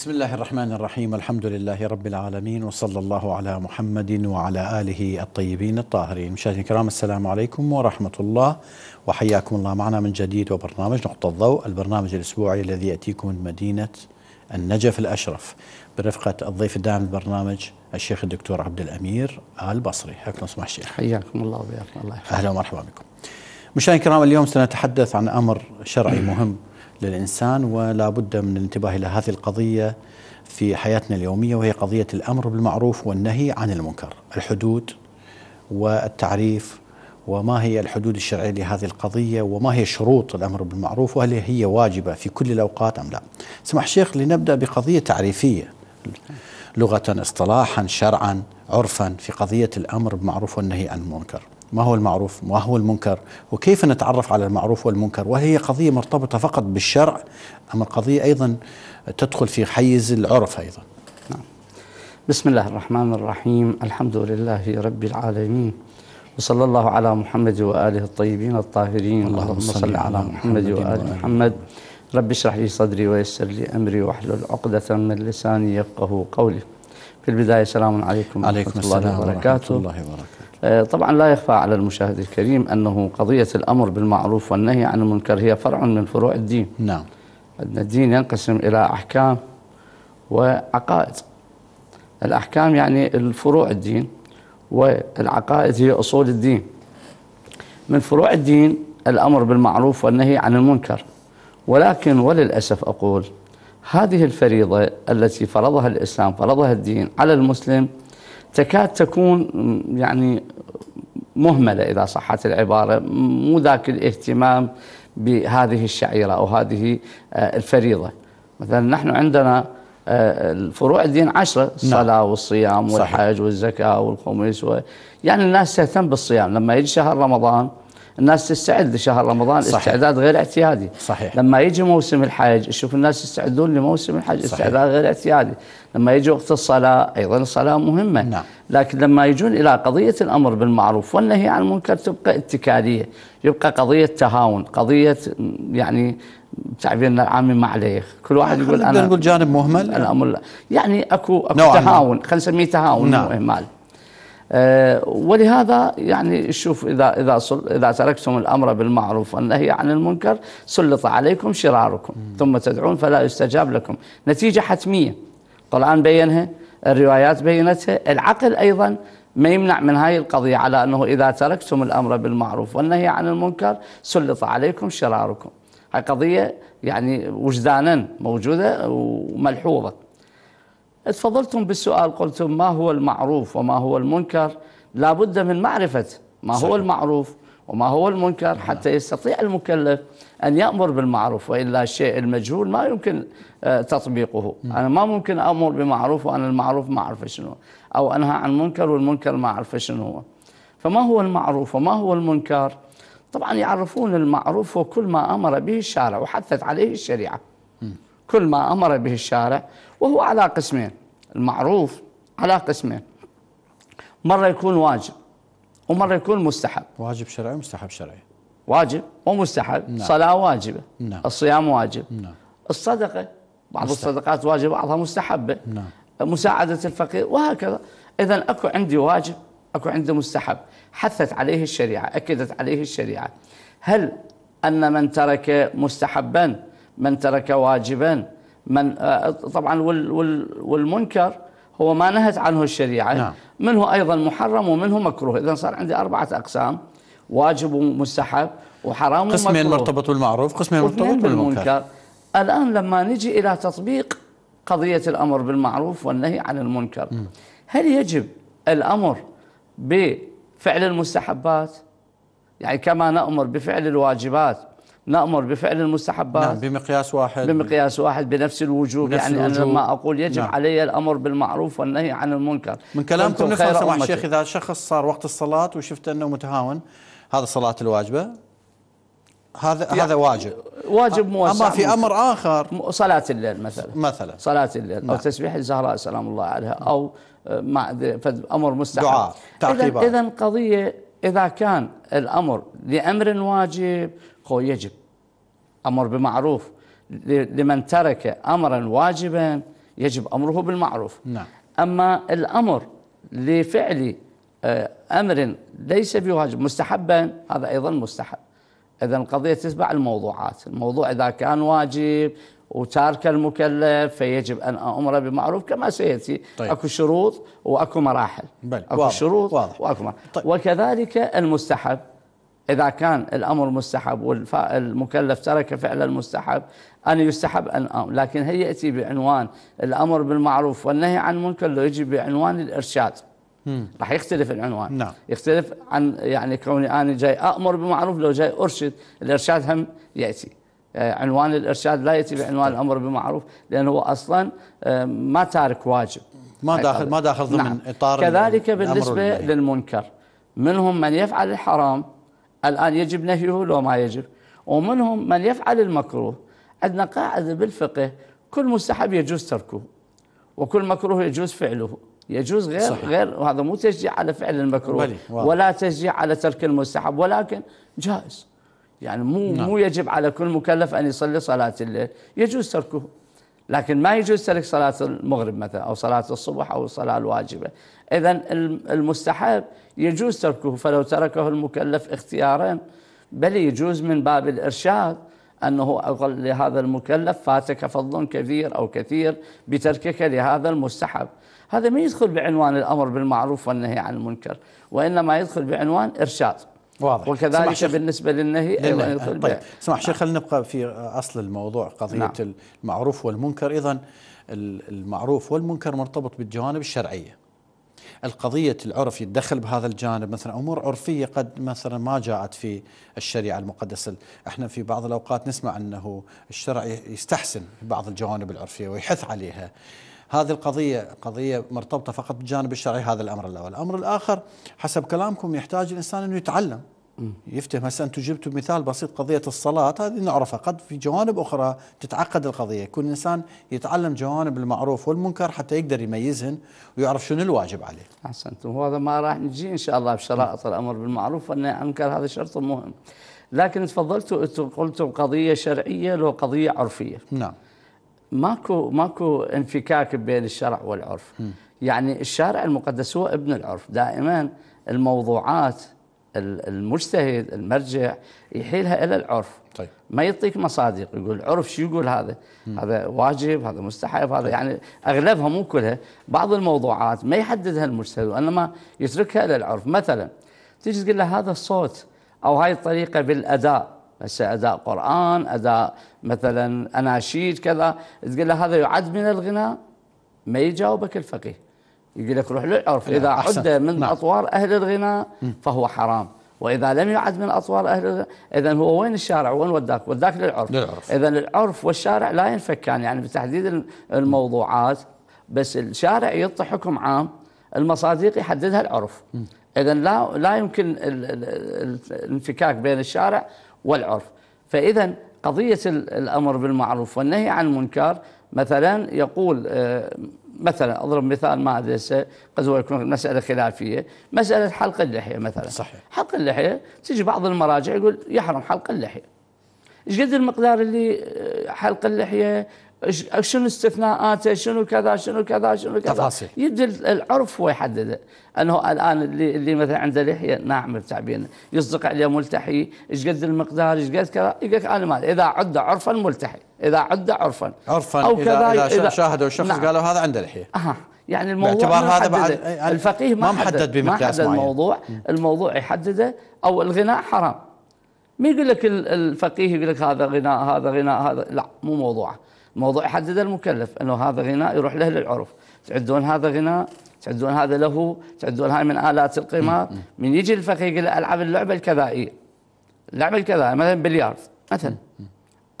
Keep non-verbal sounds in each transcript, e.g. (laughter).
بسم الله الرحمن الرحيم الحمد لله رب العالمين وصلى الله على محمد وعلى آله الطيبين الطاهرين مشاهدينا الكرام السلام عليكم ورحمة الله وحياكم الله معنا من جديد وبرنامج نقطة الضوء البرنامج الأسبوعي الذي يأتيكم من مدينة النجف الأشرف برفقة الضيف الدائم البرنامج الشيخ الدكتور عبد الأمير آل بصري حياكم الله الشيخ حياكم الله وبياكم الله أهلا ومرحبا بكم مشاهدينا الكرام اليوم سنتحدث عن أمر شرعي مهم للإنسان ولا بد من الانتباه إلى هذه القضية في حياتنا اليومية وهي قضية الأمر بالمعروف والنهي عن المنكر الحدود والتعريف وما هي الحدود الشرعية لهذه القضية وما هي شروط الأمر بالمعروف وهل هي واجبة في كل الأوقات أم لا سمح الشيخ لنبدأ بقضية تعريفية لغة اصطلاحا شرعا عرفا في قضية الأمر بالمعروف والنهي عن المنكر ما هو المعروف ما هو المنكر وكيف نتعرف على المعروف والمنكر وهي قضية مرتبطة فقط بالشرع أما القضية أيضا تدخل في حيز العرف أيضا نعم. بسم الله الرحمن الرحيم الحمد لله رب العالمين وصلى الله على محمد وآله الطيبين الطاهرين اللهم صل على محمد وآل محمد رب اشرح لي صدري ويسر لي أمري واحلل عقدة من لساني يفقه قولي في البداية سلام عليكم ورحمة الله وبركاته, ورحمة الله وبركاته. آه، طبعا لا يخفى على المشاهد الكريم أنه قضية الأمر بالمعروف والنهي عن المنكر هي فرع من فروع الدين نعم أن الدين ينقسم إلى أحكام وعقائد الأحكام يعني الفروع الدين والعقائد هي أصول الدين من فروع الدين الأمر بالمعروف والنهي عن المنكر ولكن وللأسف أقول هذه الفريضة التي فرضها الإسلام فرضها الدين على المسلم تكاد تكون يعني مهملة إذا صحت العبارة مو ذاك الاهتمام بهذه الشعيرة أو هذه آه، الفريضة مثلا نحن عندنا آه، الفروع الدين عشرة نعم. الصلاة والصيام والحج والزكاة والخمس و... يعني الناس تهتم بالصيام لما يجي شهر رمضان الناس تستعد لشهر رمضان صحيح. استعداد غير اعتيادي صحيح لما يجي موسم الحج شوف الناس يستعدون لموسم الحج صحيح. استعداد غير اعتيادي لما يجي وقت الصلاة أيضا الصلاة مهمة نعم. لكن لما يجون إلى قضية الأمر بالمعروف والنهي عن المنكر تبقى اتكالية يبقى قضية تهاون قضية يعني تعبيرنا العامي ما عليه كل واحد يقول أنا نقول جانب مهمل الأمر يعني أكو, أكو تهاون خلينا نسميه تهاون نعم. مهمل. آه، ولهذا يعني شوف إذا إذا إذا تركتم الأمر بالمعروف والنهي عن المنكر سلط عليكم شراركم ثم تدعون فلا يستجاب لكم نتيجة حتمية القرآن بينها الروايات بينتها العقل أيضا ما يمنع من هاي القضية على أنه إذا تركتم الأمر بالمعروف والنهي عن المنكر سلط عليكم شراركم هاي قضية يعني وجدانا موجودة وملحوظة تفضلتم بالسؤال قلتم ما هو المعروف وما هو المنكر لابد من معرفة ما صحيح. هو المعروف وما هو المنكر نعم. حتى يستطيع المكلف أن يأمر بالمعروف وإلا الشيء المجهول ما يمكن آه، تطبيقه م. نعم. أنا ما ممكن أمر بمعروف وأنا المعروف ما أعرف شنو أو أنهى عن منكر والمنكر ما أعرف شنو هو فما هو المعروف وما هو المنكر طبعا يعرفون المعروف وكل ما أمر به الشارع وحثت عليه الشريعة م. كل ما أمر به الشارع وهو على قسمين المعروف على قسمين مرة يكون واجب ومرة يكون مستحب واجب شرعي ومستحب شرعي واجب ومستحب نعم. صلاة واجبة نعم. الصيام واجب نعم. الصدقة بعض مستحب. الصدقات واجبة بعضها مستحبة نعم. مساعدة الفقير وهكذا إذا أكو عندي واجب أكو عندي مستحب حثت عليه الشريعة أكدت عليه الشريعة هل أن من ترك مستحبا من ترك واجبا من آه، طبعا والمنكر هو ما نهت عنه الشريعة نعم. منه أيضا محرم ومنه مكروه إذا صار عندي أربعة أقسام واجب ومستحب وحرام ومكروه قسمين مرتبط بالمعروف قسمين مرتبط بالمنكر الآن لما نجي إلى تطبيق قضية الأمر بالمعروف والنهي عن المنكر م. هل يجب الأمر بفعل المستحبات يعني كما نأمر بفعل الواجبات نأمر بفعل المستحبات نعم بمقياس واحد بمقياس واحد بنفس الوجوب بنفس يعني الوجوب. أنا لما أقول يجب نعم. علي الأمر بالمعروف والنهي عن المنكر من كلامكم نفهم سماح الشيخ إذا شخص صار وقت الصلاة وشفت أنه متهاون هذا صلاة الواجبة هذا يعني هذا واجب واجب موسع أما في أمر آخر صلاة الليل مثلا مثلا صلاة الليل أو نعم. تسبيح الزهراء سلام الله عليها أو آه، ما أمر مستحب دعاء تعقيبات إذا قضية إذا كان الأمر لأمر واجب هو يجب أمر بمعروف لمن ترك أمرا واجبا يجب أمره بالمعروف نعم. أما الأمر لفعل آه، أمر ليس بواجب مستحبا هذا أيضا مستحب إذا القضية تتبع الموضوعات الموضوع إذا كان واجب وتارك المكلف فيجب ان امر بمعروف كما سياتي طيب. اكو شروط واكو مراحل بل. اكو واضح. شروط واضح. واكو مراحل. طيب. وكذلك المستحب إذا كان الأمر مستحب والمكلف ترك فعل المستحب أن يستحب أن أم لكن هل يأتي بعنوان الأمر بالمعروف والنهي عن المنكر لو يجي بعنوان الإرشاد راح يختلف العنوان نعم. يختلف عن يعني كوني أنا جاي أأمر بمعروف لو جاي أرشد الإرشاد هم يأتي آه، عنوان الإرشاد لا يأتي بعنوان طيب. الأمر بالمعروف لأنه هو أصلا آه، ما تارك واجب ما داخل ما داخل ضمن نعم. إطار كذلك بالنسبة للمنكر منهم من يفعل الحرام الآن يجب نهيه لو ما يجب ومنهم من يفعل المكروه عندنا قاعدة بالفقه كل مستحب يجوز تركه وكل مكروه يجوز فعله يجوز غير صحيح. غير وهذا مو تشجيع على فعل المكروه ولا تشجيع على ترك المستحب ولكن جائز يعني مو نعم. مو يجب على كل مكلف ان يصلي صلاه الليل يجوز تركه لكن ما يجوز ترك صلاة المغرب مثلا أو صلاة الصبح أو الصلاة الواجبة إذا المستحب يجوز تركه فلو تركه المكلف اختيارا بل يجوز من باب الإرشاد أنه أقول لهذا المكلف فاتك فضل كبير أو كثير بتركك لهذا المستحب هذا ما يدخل بعنوان الأمر بالمعروف والنهي عن المنكر وإنما يدخل بعنوان إرشاد واضح وكذلك بالنسبه للنهي ايضا أيوة طيب سمح شيخ خلينا نبقى في اصل الموضوع قضيه نعم. المعروف والمنكر ايضا المعروف والمنكر مرتبط بالجوانب الشرعيه القضية العرف يتدخل بهذا الجانب مثلا أمور عرفية قد مثلا ما جاءت في الشريعة المقدسة احنا في بعض الأوقات نسمع أنه الشرع يستحسن بعض الجوانب العرفية ويحث عليها هذه القضية قضية مرتبطة فقط بالجانب الشرعي هذا الأمر الأول الأمر الآخر حسب كلامكم يحتاج الإنسان أنه يتعلم يفتهم هسه انتم جبتوا مثال بسيط قضيه الصلاه هذه نعرفها قد في جوانب اخرى تتعقد القضيه يكون الانسان يتعلم جوانب المعروف والمنكر حتى يقدر يميزهن ويعرف شنو الواجب عليه احسنتم وهذا ما راح نجي ان شاء الله بشرائط الامر بالمعروف والنهي عن المنكر هذا شرط مهم لكن تفضلتوا قلتوا قضيه شرعيه لو قضيه عرفيه نعم ماكو ماكو انفكاك بين الشرع والعرف م. يعني الشارع المقدس هو ابن العرف دائما الموضوعات المجتهد المرجع يحيلها الى العرف طيب. ما يعطيك مصادق يقول عرف شو يقول هذا م. هذا واجب هذا مستحب هذا يعني اغلبها مو كلها بعض الموضوعات ما يحددها المجتهد وانما يتركها الى العرف مثلا تيجي تقول له هذا الصوت او هاي الطريقه بالاداء بس اداء قران اداء مثلا اناشيد كذا تقول له هذا يعد من الغناء ما يجاوبك الفقيه يقول لك روح للعرف اذا عد من نعم. اطوار اهل الغناء فهو حرام واذا لم يعد من اطوار اهل الغناء اذا هو وين الشارع وين وداك وداك للعرف, للعرف. اذا العرف والشارع لا ينفكان يعني،, يعني بتحديد الموضوعات بس الشارع يعطي حكم عام المصادق يحددها العرف اذا لا لا يمكن الانفكاك بين الشارع والعرف فإذا قضية الأمر بالمعروف والنهي عن المنكر مثلا يقول آه، مثلا أضرب مثال ما أدري قد هو يكون مسألة خلافية مسألة حلق اللحية مثلا صحيح. حلق اللحية تجي بعض المراجع يقول يحرم حلق اللحية ايش قد المقدار اللي آه، حلق اللحيه شنو استثناءاته شنو كذا شنو كذا شنو كذا تفاصيل يد العرف هو يحدده انه الان اللي, اللي مثلا عنده لحيه ناعمه بتعبينه يصدق عليه ملتحي ايش قد المقدار ايش قد كذا يقول لك انا ما اذا عد عرفا ملتحي اذا عد عرفا عرفا او إذا كذا اذا, إذا شاهدوا شخص نعم. قالوا هذا عنده لحيه اها يعني الموضوع باعتبار هذا بعد يعني الفقيه ما, ما محدد بمقياس ما معين الموضوع الموضوع يحدده او الغناء حرام ما يقول لك الفقيه يقول لك هذا غناء هذا غناء هذا لا مو موضوعه موضوع يحدد المكلف انه هذا غناء يروح لاهل العرف تعدون هذا غناء تعدون هذا له تعدون هاي من الات القمار من يجي الفقيه يقول العب اللعبه الكذائيه اللعبه الكذائيه مثلا بليارد مثلا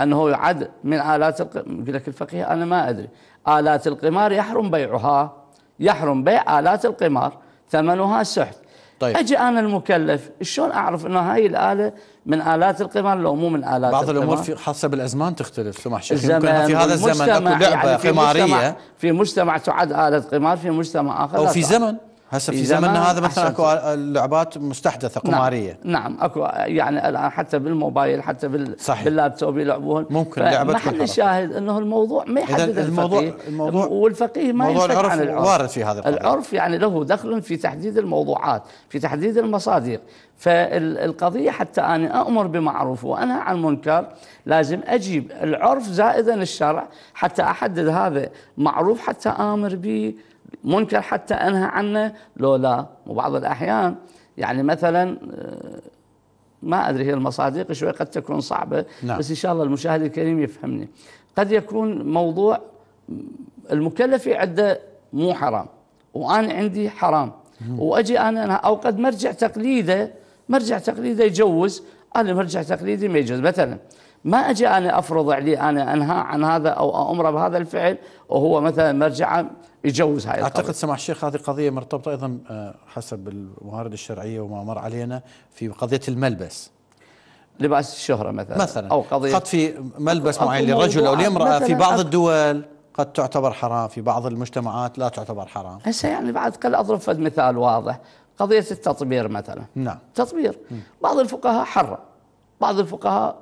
انه يعد من الات القمار يقول لك الفقيه انا ما ادري الات القمار يحرم بيعها يحرم بيع الات القمار ثمنها سحت طيب. اجي انا المكلف شلون اعرف انه هاي الاله من آلات القمار لو مو من آلات بعض الأمور في خاصة بالأزمان تختلف سمح شيخ يمكن في هذا الزمن أكو يعني لعبة يعني في قمارية مجتمع في مجتمع تعد آلة قمار في مجتمع آخر أو في زمن هسه في زمننا هذا مثلا اكو لعبات مستحدثه نعم، قماريه نعم, نعم اكو يعني الان حتى بالموبايل حتى بال صحيح باللابتوب يلعبون ممكن لعبه محل الشاهد انه الموضوع ما يحدد الموضوع الفقيه الموضوع والفقيه ما موضوع العرف عن العرف وارد في هذا القضية. العرف يعني له دخل في تحديد الموضوعات في تحديد المصادر فالقضية حتى أنا أمر بمعروف وأنهى عن منكر لازم أجيب العرف زائدا الشرع حتى أحدد هذا معروف حتى آمر به منكر حتى أنهى عنه لو لا وبعض الأحيان يعني مثلا آه، ما أدري هي المصادق شوي قد تكون صعبة نعم. بس إن شاء الله المشاهد الكريم يفهمني قد يكون موضوع المكلف عنده مو حرام وأنا عندي حرام واجي انا او قد مرجع تقليده مرجع تقليده يجوز انا مرجع تقليدي ما يجوز مثلا ما اجي انا افرض عليه انا انهاء عن هذا او امره بهذا الفعل وهو مثلا مرجعه يجوز هاي اعتقد سماح الشيخ هذه قضيه مرتبطه ايضا آه، حسب الموارد الشرعيه وما مر علينا في قضيه الملبس لباس الشهره مثلا مثلا او قضيه قد في ملبس معين للرجل او لامراه في بعض الدول قد تعتبر حرام في بعض المجتمعات لا تعتبر حرام هسه يعني بعد كل اضرب مثال واضح قضيه التطبير مثلا نعم تطبير بعض الفقهاء حرم بعض الفقهاء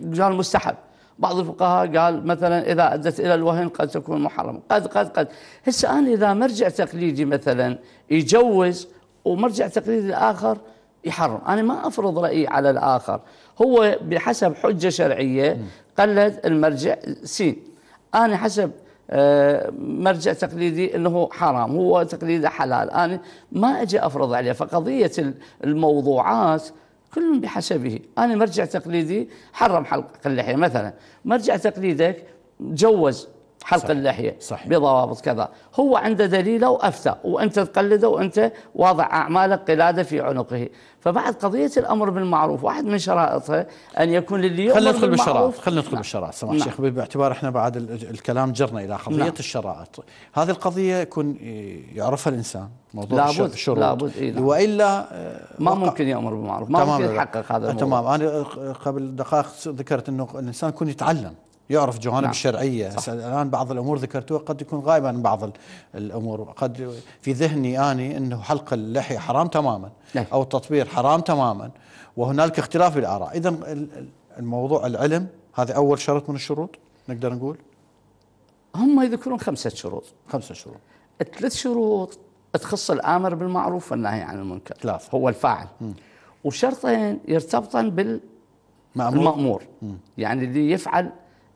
جعل مستحب بعض الفقهاء قال مثلا اذا ادت الى الوهن قد تكون محرمه قد قد قد هسه انا اذا مرجع تقليدي مثلا يجوز ومرجع تقليدي اخر يحرم انا ما افرض رايي على الاخر هو بحسب حجه شرعيه قلد المرجع سين انا حسب آه، مرجع تقليدي انه حرام هو تقليده حلال انا ما اجي افرض عليه فقضيه الموضوعات كل بحسبه أنا مرجع تقليدي حرم حلق اللحية مثلا مرجع تقليدك جوز حلق صحيح. اللحية صحيح. بضوابط كذا هو عنده دليله وأفتى وأنت تقلده وأنت واضع أعمالك قلادة في عنقه فبعد قضية الأمر بالمعروف واحد من شرائطها أن يكون للي بالمعروف خلينا ندخل بالشرائط خلينا ندخل نعم. بالشرائط سماحة نعم. شيخ باعتبار احنا بعد الكلام جرنا إلى قضية نعم. الشرائط هذه القضية يكون يعرفها الإنسان موضوع لابد الشروط لابد إيه نعم. والا آه، ما ممكن يامر بالمعروف ما ممكن يتحقق هذا الموضوع تمام انا قبل دقائق ذكرت انه الانسان يكون يتعلم يعرف جوانب نعم. الشرعيه صح. الان بعض الامور ذكرتوها قد يكون غايبا عن بعض الامور قد في ذهني اني انه حلق اللحيه حرام تماما نعم. او التطبير حرام تماما وهنالك اختلاف الاراء اذا الموضوع العلم هذا اول شرط من الشروط نقدر نقول هم يذكرون خمسه شروط خمسه شروط الثلاث شروط تخص الامر بالمعروف والنهي عن المنكر ثلاث هو الفاعل م. وشرطين يرتبطن بال مأمور. المأمور م. يعني اللي يفعل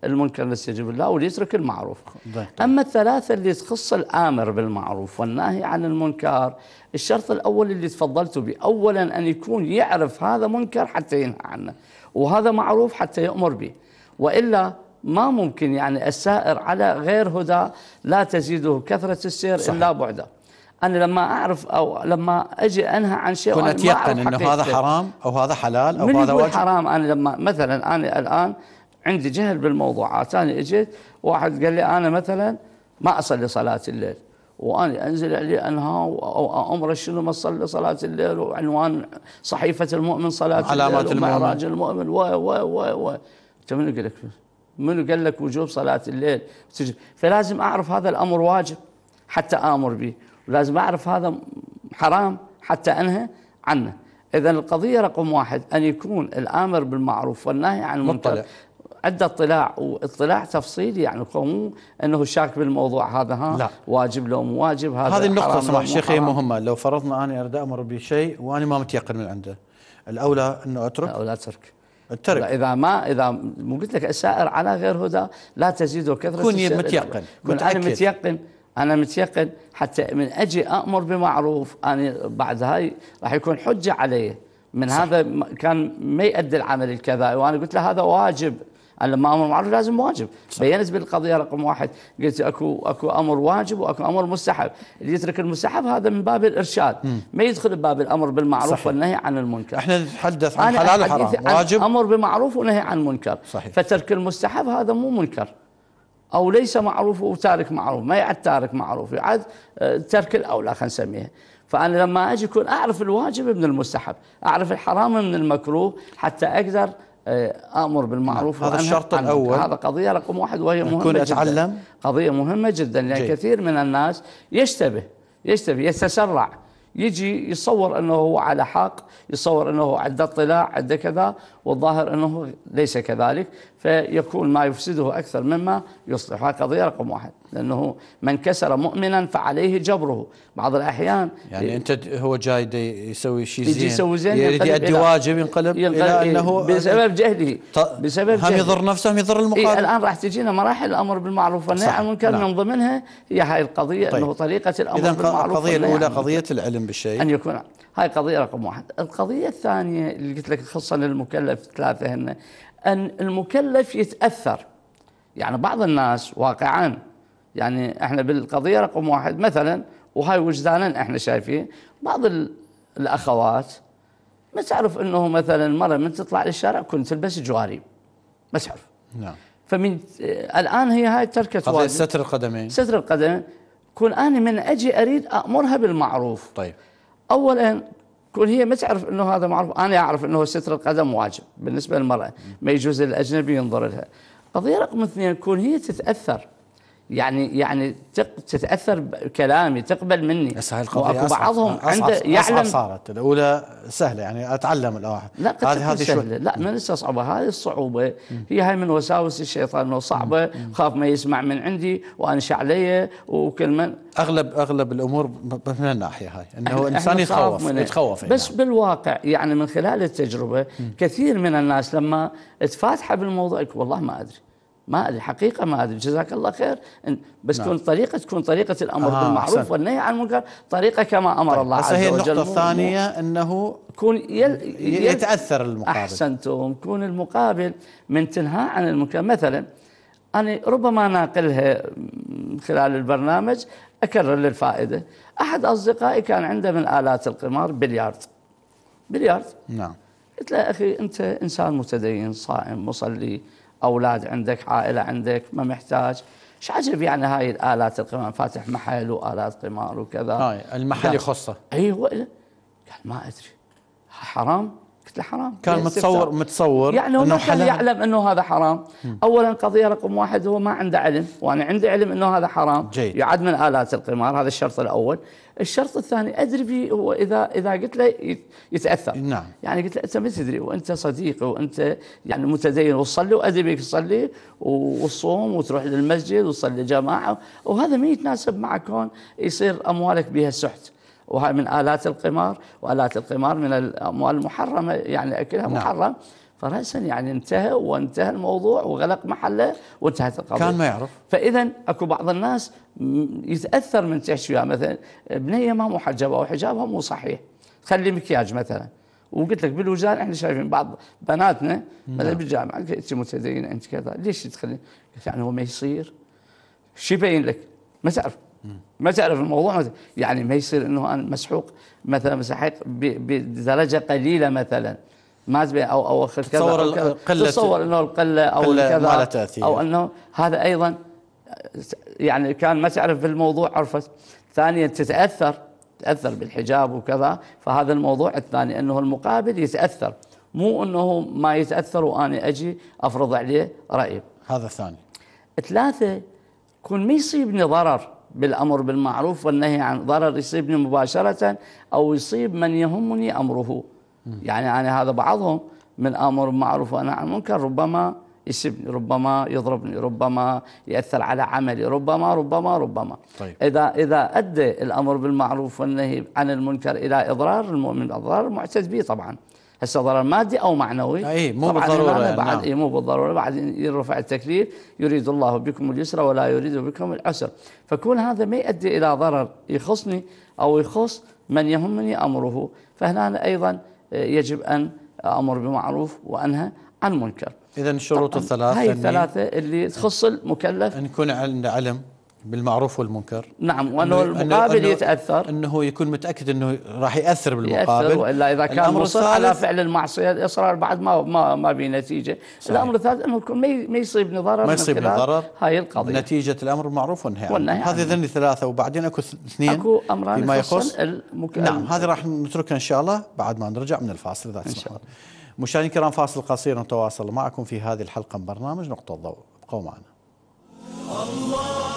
المنكر نستجيب الله وليترك المعروف ده. أما الثلاثة اللي تخص الآمر بالمعروف والناهي عن المنكر الشرط الأول اللي تفضلت به أولا أن يكون يعرف هذا منكر حتى ينهى عنه وهذا معروف حتى يأمر به وإلا ما ممكن يعني السائر على غير هدى لا تزيده كثرة السير صحيح. إلا بعدا أنا لما أعرف أو لما أجي أنهى عن شيء كنت أتيقن أنه هذا حرام أو هذا حلال أو هذا واجب حرام أنا لما مثلا أنا الآن عندي جهل بالموضوعات انا اجيت واحد قال لي انا مثلا ما اصلي صلاه الليل وانا انزل عليه انهى وامره شنو ما تصلي صلاه الليل وعنوان صحيفه المؤمن صلاه علامات الليل علامات المؤمن و و و و انت منو قال لك منو قال لك وجوب صلاه الليل فلازم اعرف هذا الامر واجب حتى امر به ولازم اعرف هذا حرام حتى انهى عنه اذا القضيه رقم واحد ان يكون الامر بالمعروف والناهي عن المنكر عنده اطلاع واطلاع تفصيلي يعني مو انه شاك بالموضوع هذا ها لا. واجب لو مو واجب هذا هذه النقطه صراحه شيخي مهمه لو فرضنا انا اريد امر بشيء وانا ما متيقن من عنده الاولى انه اترك الاولى اترك اترك اذا ما اذا مو قلت لك السائر على غير هدى لا تزيد كثره كن متيقن كن انا متيقن انا متيقن حتى من اجي امر بمعروف انا بعد هاي راح يكون حجه علي من صح. هذا كان ما يؤدي العمل الكذا وانا قلت له هذا واجب لما امر معروف لازم واجب صح. بينت بالقضيه رقم واحد قلت اكو اكو امر واجب واكو امر مستحب اللي يترك المستحب هذا من باب الارشاد م. ما يدخل باب الامر بالمعروف صحيح. والنهي عن المنكر احنا نتحدث عن حلال وحرام واجب امر بمعروف ونهي عن منكر صحيح. فترك المستحب هذا مو منكر او ليس معروف وتارك معروف ما يعد تارك معروف يعد آه، ترك الاولى خلينا نسميها فانا لما اجي اكون اعرف الواجب من المستحب اعرف الحرام من المكروه حتى اقدر آه، امر بالمعروف نعم، هذا الشرط الاول هذا قضيه رقم واحد وهي مهمه يكون أتعلم جدا قضيه مهمه جدا لان جي. كثير من الناس يشتبه يشتبه يتسرع يجي يصور انه هو على حق يصور انه عنده اطلاع عنده كذا والظاهر انه ليس كذلك فيكون ما يفسده اكثر مما يصلح هذه قضيه رقم واحد لأنه من كسر مؤمنا فعليه جبره بعض الأحيان يعني أنت هو جاي يسوي شيء زين يجي يسوي زين يريد يؤدي واجب ينقلب, ينقلب إلى أنه بسبب جهله بسبب هم يضر نفسه هم يضر إيه، المقابل إيه الآن راح تجينا مراحل الأمر بالمعروف والنهي عن المنكر من نعم. ضمنها هي هاي القضية طيب. أنه طريقة الأمر إذن بالمعروف القضية الأولى قضية العلم بالشيء أن يكون هاي قضية رقم واحد القضية الثانية اللي قلت لك خصا للمكلف ثلاثة هن أن المكلف يتأثر يعني بعض الناس واقعاً يعني احنا بالقضيه رقم واحد مثلا وهاي وجدانا احنا شايفين بعض الاخوات ما تعرف انه مثلا مره من تطلع للشارع كنت تلبس جواري ما تعرف نعم فمن الان هي هاي تركت قضيه ستر القدمين ستر القدمين كون انا من اجي اريد امرها بالمعروف طيب اولا كون هي ما تعرف انه هذا معروف انا اعرف انه ستر القدم واجب بالنسبه للمراه ما يجوز الاجنبي ينظر لها قضيه رقم اثنين كون هي تتاثر يعني يعني تتاثر بكلامي تقبل مني بس هاي القضيه أصعب بعضهم عنده أصعب يعلم أصعب صارت الاولى سهله يعني اتعلم الواحد لا هذه هذه سهله لا لسه صعبه هذه الصعوبه مم. هي هاي من وساوس الشيطان انه صعبه خاف ما يسمع من عندي وانشا علي وكل من اغلب اغلب الامور من الناحيه هاي انه الانسان يتخوف يتخوف إيه، بس يعني. بالواقع يعني من خلال التجربه مم. كثير من الناس لما تفاتحه بالموضوع والله ما ادري ما ادري حقيقه ما ادري جزاك الله خير بس نعم. تكون طريقه تكون طريقه الامر آه بالمعروف والنهي عن المنكر طريقه كما امر طيب. الله عز وجل هي النقطه الثانيه انه كون يل يل يتاثر المقابل احسنتم كون المقابل من تنهى عن المنكر مثلا انا ربما ناقلها خلال البرنامج اكرر للفائده احد اصدقائي كان عنده من الات القمار بليارد بليارد نعم قلت له اخي انت انسان متدين صائم مصلي اولاد عندك عائله عندك ما محتاج ايش عجب يعني هاي الالات القمار فاتح محل والات قمار وكذا هاي المحل يخصه ايوه قال ما ادري حرام قلت له حرام كان إيه، متصور متصور يعني هو كان يعلم انه هذا حرام م. اولا قضيه رقم واحد هو ما عنده علم وانا عندي علم انه هذا حرام جيد. يعد من الات القمار هذا الشرط الاول الشرط الثاني ادري به هو اذا اذا قلت له يتاثر نعم يعني قلت له انت ما تدري وانت صديقي وانت يعني متدين وتصلي وادري بك تصلي وتصوم وتروح للمسجد وتصلي جماعه وهذا ما يتناسب مع كون يصير اموالك بها سحت وهي من آلات القمار وآلات القمار من الأموال المحرمة يعني أكلها نعم. محرم فرأسا يعني انتهى وانتهى الموضوع وغلق محله وانتهت القضية كان ما يعرف فإذا أكو بعض الناس يتأثر من تحشيها مثلا بنية ما محجبة وحجابها مو صحيح خلي مكياج مثلا وقلت لك بالوزاره احنا شايفين بعض بناتنا نعم. مثلا بالجامعه انت متدينه انت كذا ليش تخلي يعني هو ما يصير شو يبين لك ما تعرف ما تعرف الموضوع يعني ما يصير انه انا مسحوق مثلا مسحق بدرجه قليله مثلا ما او او كذا تصور قله تصور انه القله او كذا او انه هذا ايضا يعني كان ما تعرف الموضوع عرفت ثانيا تتاثر تاثر بالحجاب وكذا فهذا الموضوع الثاني انه المقابل يتاثر مو انه ما يتاثر وانا اجي افرض عليه رايي هذا الثاني ثلاثه يكون ما يصيبني ضرر بالأمر بالمعروف والنهي عن ضرر يصيبني مباشرة أو يصيب من يهمني أمره يعني أنا هذا بعضهم من أمر بالمعروف وأنا عن المنكر ربما يسبني ربما يضربني ربما يأثر على عملي ربما ربما ربما طيب. إذا إذا أدى الأمر بالمعروف والنهي عن المنكر إلى إضرار المؤمن إضرار المعتد به طبعا هسه ضرر مادي او معنوي اي مو بالضروره يعني بعد نعم. إيه مو بالضروره بعد يرفع التكليف يريد الله بكم اليسر ولا يريد بكم العسر فكون هذا ما يؤدي الى ضرر يخصني او يخص من يهمني امره فهنا ايضا آه، يجب ان امر بمعروف وانهى عن منكر اذا الشروط الثلاثه هاي الثلاثه اللي تخص المكلف ان يكون عند علم بالمعروف والمنكر نعم وانه المقابل يتاثر انه يكون متاكد انه راح ياثر بالمقابل يأثر والا اذا كان مصر على فعل المعصيه الاصرار بعد ما ما ما في نتيجه الامر الثالث انه يكون ما يصيبني ضرر ما يصيبني ضرر هاي القضيه نتيجه الامر بالمعروف والنهي والنهي هذه ذني ثلاثه وبعدين اكو اثنين اكو امران فيما يخص المك... نعم هذه راح نتركها ان شاء الله بعد ما نرجع من الفاصل اذا تسمحون مشاهدينا الكرام فاصل قصير نتواصل معكم في هذه الحلقه من برنامج نقطه الضوء ابقوا معنا الله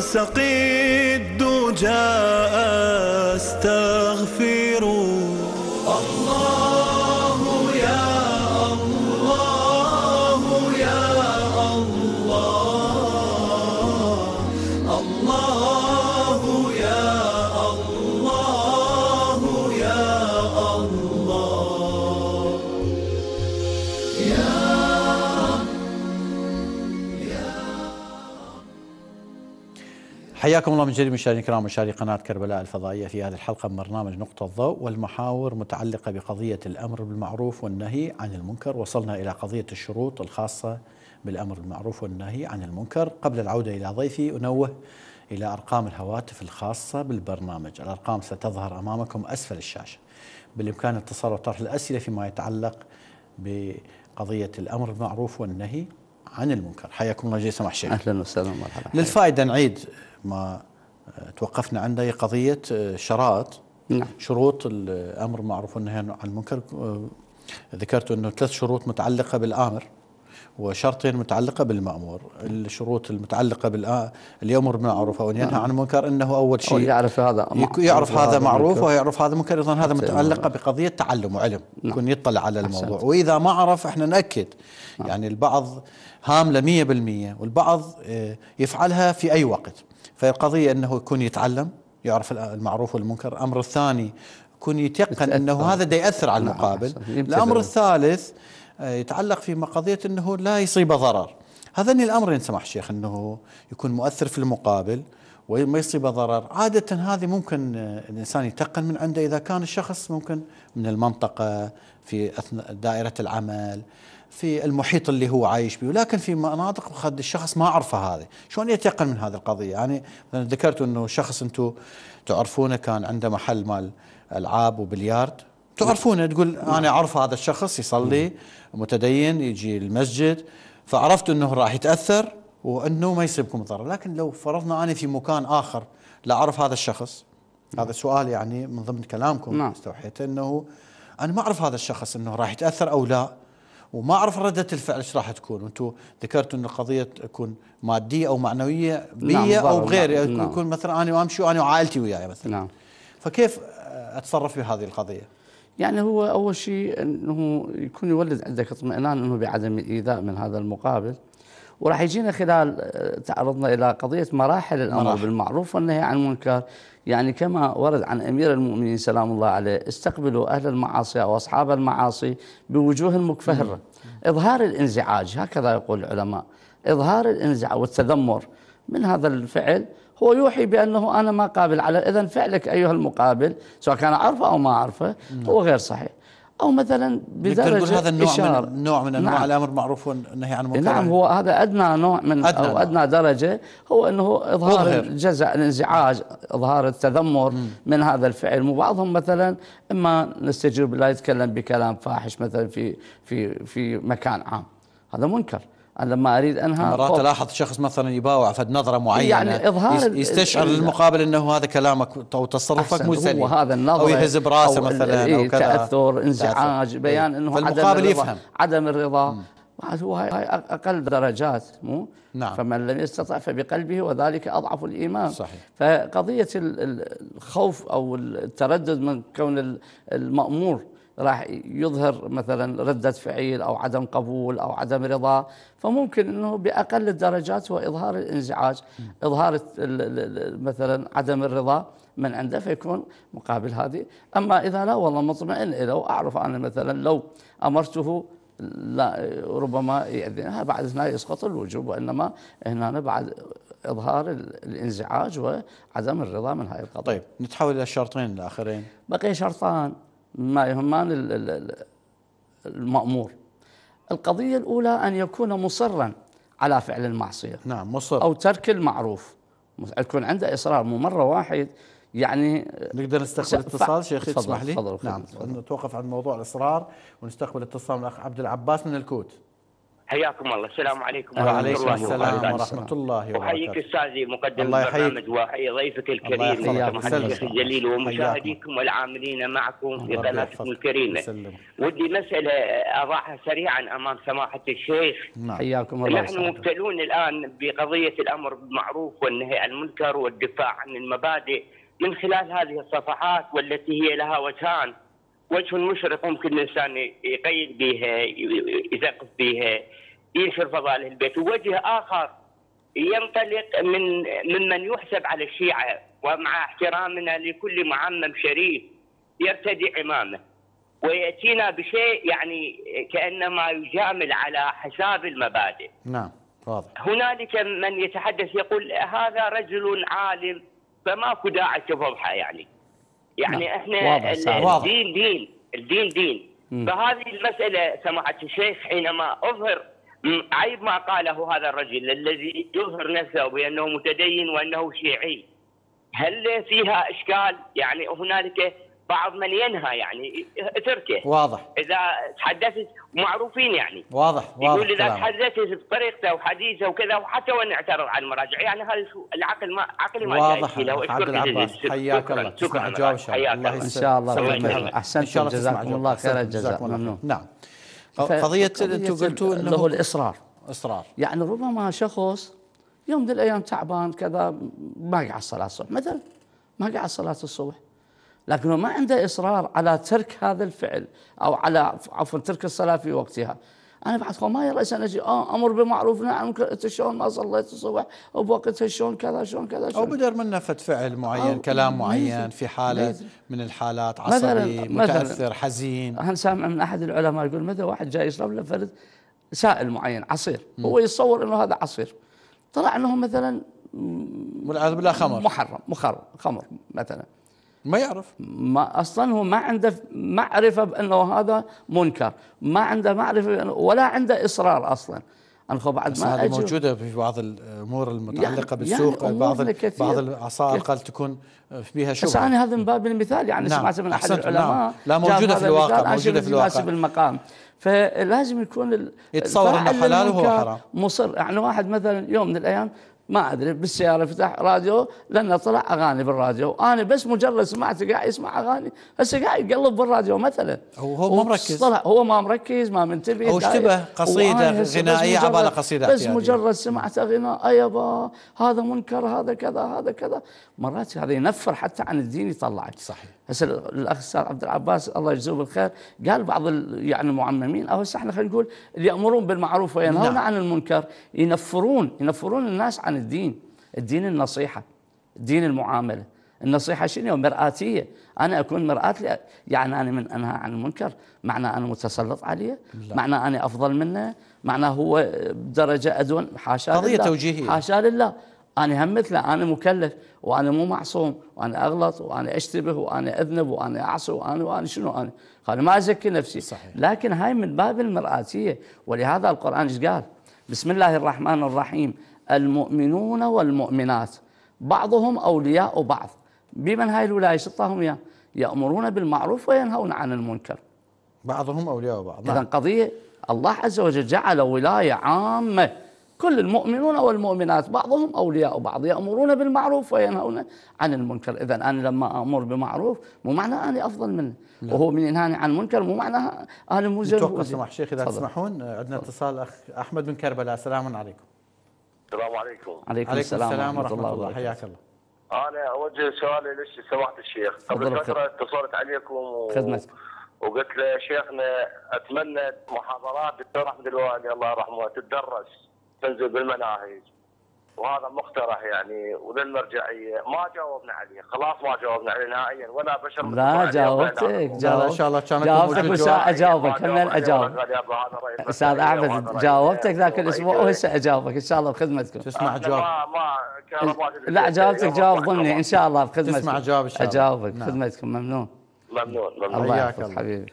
سقيد الدجى أستار حياكم الله من جديد مشاهدينا الكرام مشاهدي قناة كربلاء الفضائية في هذه الحلقة من برنامج نقطة الضوء والمحاور متعلقة بقضية الأمر بالمعروف والنهي عن المنكر وصلنا إلى قضية الشروط الخاصة بالأمر بالمعروف والنهي عن المنكر قبل العودة إلى ضيفي أنوه إلى أرقام الهواتف الخاصة بالبرنامج الأرقام ستظهر أمامكم أسفل الشاشة بالإمكان التصال وطرح الأسئلة فيما يتعلق بقضية الأمر بالمعروف والنهي عن المنكر حياكم الله جيد سماح الشيخ اهلا وسهلا مرحبا للفائده نعيد ما توقفنا عنده هي قضيه آه، شرائط نعم. شروط الامر معروف انه عن المنكر آه، ذكرت انه ثلاث شروط متعلقه بالامر وشرطين متعلقة بالمأمور الشروط المتعلقة بالآ... يأمر بالمعروف أو ينهى نعم. عن المنكر أنه أول شيء يعرف هذا يعرف, يعرف هذا معروف ويعرف هذا منكر أيضا هذا متعلقة بقضية تعلم وعلم نعم. يكون يطلع على الموضوع أحسنت. وإذا ما عرف احنا نأكد نعم. يعني البعض هاملة مية بالمية والبعض آه، يفعلها في أي وقت فالقضية أنه يكون يتعلم يعرف المعروف والمنكر الأمر الثاني يكون يتيقن أنه هذا دا يأثر على نعم، المقابل الأمر الثالث آه، يتعلق في قضية أنه لا يصيب ضرر هذا الأمر إن سمح الشيخ أنه يكون مؤثر في المقابل وما يصيب ضرر عادة هذه ممكن آه، الإنسان يتقن من عنده إذا كان الشخص ممكن من المنطقة في أثناء دائرة العمل في المحيط اللي هو عايش به ولكن في مناطق قد الشخص ما عرفه هذه شلون يتيقن من هذه القضية يعني ذكرت أنه شخص أنتم تعرفونه كان عنده محل مال ألعاب وبليارد تعرفونه تقول أنا أعرف هذا الشخص يصلي متدين يجي المسجد فعرفت انه راح يتاثر وانه ما يصيبكم ضرر لكن لو فرضنا انا في مكان اخر لا اعرف هذا الشخص نعم. هذا سؤال يعني من ضمن كلامكم نعم. استوحيته انه انا ما اعرف هذا الشخص انه راح يتاثر او لا وما اعرف رده الفعل ايش راح تكون وانتم ذكرتوا ان القضيه تكون ماديه او معنويه بي نعم او بغيري نعم. يكون مثلا انا وامشي وانا وعائلتي وياي مثلا نعم. فكيف اتصرف بهذه القضيه يعني هو أول شيء أنه يكون يولد عندك اطمئنان أنه بعدم الإيذاء من هذا المقابل وراح يجينا خلال آه، تعرضنا الى قضيه مراحل الامر مراحل. بالمعروف والنهي عن المنكر يعني كما ورد عن امير المؤمنين سلام الله عليه استقبلوا اهل المعاصي او اصحاب المعاصي بوجوه مكفهره اظهار الانزعاج هكذا يقول العلماء اظهار الانزعاج والتذمر من هذا الفعل هو يوحي بأنه أنا ما قابل على إذا فعلك أيها المقابل سواء كان عرفه أو ما عرفه هو نعم. غير صحيح او مثلا بدرجه هذا النوع إشارة. من نوع من انواع نعم. الامر معروف والنهي عن المنكر نعم هو هذا ادنى نوع من أدنى او ادنى نوع. درجه هو انه اظهار الجزع الانزعاج اظهار التذمر مم. من هذا الفعل وبعضهم مثلا اما نستجيب لا يتكلم بكلام فاحش مثلا في في في مكان عام هذا منكر انا لما اريد انهى مرات تلاحظ شخص مثلا يباوع فد نظره يعني معينه يعني اظهار يستشعر المقابل انه هذا كلامك او تصرفك مو سليم هذا النظر او يهز براسه أو مثلا إيه او كذا تاثر انزعاج إيه. بيان انه عدم يفهم عدم الرضا هو هاي اقل درجات مو نعم. فمن لم يستطع فبقلبه وذلك اضعف الايمان صحيح. فقضيه الخوف او التردد من كون المامور راح يظهر مثلا ردة فعل أو عدم قبول أو عدم رضا فممكن أنه بأقل الدرجات هو إظهار الانزعاج إظهار مثلا عدم الرضا من عنده فيكون مقابل هذه أما إذا لا والله مطمئن إليه وأعرف أنا مثلا لو أمرته لا ربما يأذنها بعد هنا يسقط الوجوب وإنما هنا بعد إظهار الانزعاج وعدم الرضا من هذه القضية طيب نتحول إلى الشرطين الآخرين بقي شرطان ما يهمان المأمور القضية الأولى أن يكون مصرا على فعل المعصية نعم مصر أو ترك المعروف يكون عنده إصرار مو مرة واحد يعني نقدر نستقبل اتصال شيخي تسمح لي؟ تفضل نعم نتوقف عن موضوع الإصرار ونستقبل اتصال من الأخ عبد العباس من الكوت حياكم الله السلام عليكم ورحمه الله وبركاته ورحمه الله وبركاته احييك استاذي مقدم الله البرنامج واحيي ضيفك الكريم سماحه الجليل ومشاهديكم والعاملين معكم في قناتكم الكريمه ودي مساله اضعها سريعا امام سماحه الشيخ نعم. حياكم الله نحن مبتلون الان بقضيه الامر بالمعروف والنهي عن المنكر والدفاع عن المبادئ من خلال هذه الصفحات والتي هي لها وجهان وجه مشرق ممكن الانسان يقيد بها يثقف بها ينشر فضائل البيت ووجه اخر ينطلق من ممن يحسب على الشيعه ومع احترامنا لكل معمم شريف يرتدي عمامه وياتينا بشيء يعني كانما يجامل على حساب المبادئ. نعم واضح. هنالك من يتحدث يقول هذا رجل عالم فماكو داعي تفضحه يعني. يعني نعم. احنا واضح الدين واضح. دين الدين دين فهذه المساله سماحه الشيخ حينما اظهر عيب ما قاله هذا الرجل الذي يظهر نفسه بانه متدين وانه شيعي هل فيها اشكال يعني هنالك من ينهى يعني تركي واضح اذا تحدثت معروفين يعني واضح واضح يقول اذا تحدثت بطريقته وحديثه وكذا وحتى وان اعترض على المراجع يعني هل العقل ما عقلي ما واضح عبد العباس حياك الله تسمع جواب ان شاء الله ان شاء الله الله جزاكم الله خير الجزاء نعم قضيه انتم قلتوا انه هو الاصرار اصرار يعني ربما شخص يوم من الايام تعبان كذا ما قعد صلاه الصبح مثلا ما قعد صلاه الصبح لكنه ما عنده اصرار على ترك هذا الفعل او على عفوا ترك الصلاه في وقتها انا بعد ما يا آه، رئيس نعم، انا اجي امر بالمعروف نعم انت شلون ما صليت الصبح وبوقتها شلون كذا شلون كذا شلون او بدر من نفذ فعل معين كلام معين في حاله من الحالات عصبي مثلاً متاثر مثلاً حزين انا سامع من احد العلماء يقول مثلا واحد جاي يشرب له فرد سائل معين عصير م. هو يتصور انه هذا عصير طلع انه مثلا والعياذ بالله خمر محرم مخرم خمر مثلا ما يعرف ما اصلا هو ما عنده معرفه بانه هذا منكر ما عنده معرفه ولا عنده اصرار اصلا انا خو بعد ما هذه موجوده في بعض الامور المتعلقه يعني بالسوق يعني بعض كثير. بعض العصائر يعني- قد تكون فيها شبهه بس انا هذا من باب المثال يعني نعم سمعت من احد نعم. العلماء نعم لا موجوده في الواقع موجوده في الواقع المقام فلازم يكون يتصور انه حلال وهو حرام مصر يعني واحد مثلا يوم من الايام ما ادري بالسياره فتح راديو لانه طلع اغاني بالراديو انا بس مجرد سمعت قاعد يسمع اغاني هسه قاعد يقلب بالراديو مثلا هو هو ما مركز طلع هو ما مركز ما منتبه هو اشتبه قصيده غنائيه عبالة قصيده بس مجرد سمعت غناء يابا هذا منكر هذا كذا هذا كذا مرات هذا ينفر حتى عن الدين يطلعك صحيح هسه الاخ الاستاذ عبد العباس الله يجزيه بالخير قال بعض يعني المعممين او هسه احنا خلينا نقول اللي يامرون بالمعروف وينهون نعم. عن المنكر ينفرون ينفرون الناس عن الدين الدين النصيحة دين المعاملة النصيحة شنو مرآتية أنا أكون مرآة يعني أنا من أنهى عن المنكر معنى أنا متسلط عليه معنى أنا أفضل منه معنى هو بدرجة أدون حاشا قضية لله. توجيهية حاشا لله أنا هم مثله أنا مكلف وأنا مو معصوم وأنا أغلط وأنا أشتبه وأنا أذنب وأنا أعصي وأنا وأنا شنو أنا أنا ما أزكي نفسي صحيح. لكن هاي من باب المرآتية ولهذا القرآن إيش قال بسم الله الرحمن الرحيم المؤمنون والمؤمنات بعضهم أولياء بعض بمن هاي الولاية شطهم إياه يأمرون بالمعروف وينهون عن المنكر بعضهم أولياء بعض إذا نعم. قضية الله عز وجل جعل ولاية عامة كل المؤمنون والمؤمنات بعضهم أولياء بعض يأمرون بالمعروف وينهون عن المنكر إذا أنا لما أمر بمعروف مو معنى أني أفضل منه لا. وهو من ينهاني عن المنكر مو معنى أنا مو زين توقف سمح شيخ إذا تسمحون عندنا اتصال أخ أحمد من كربلاء السلام عليكم السلام عليكم عليكم, عليكم السلام, السلام ورحمة, ورحمة الله وبركاته حياك الله أنا أوجه سؤالي ليش سمحت الشيخ قبل فترة اتصلت عليكم خدمتك وقلت له يا شيخنا أتمنى محاضرات الدكتور أحمد الوالي الله يرحمه تدرس تنزل بالمناهج وهذا مقترح يعني وللمرجعيه ما جاوبنا عليه خلاص ما جاوبنا عليه نهائيا ولا بشر لا جاوبتك جاوبتك ان شاء الله كان جاوبتك وان اجاوبك هم اجاوب استاذ احمد جاوبتك ذاك الاسبوع طيب. وهسه اجاوبك ان شاء الله بخدمتكم تسمع جواب ما لا جاوبتك جواب ضمني ان شاء الله بخدمتكم تسمع جواب ان شاء الله اجاوبك بخدمتكم نعم. ممنون ممنون الله يحفظك حبيبي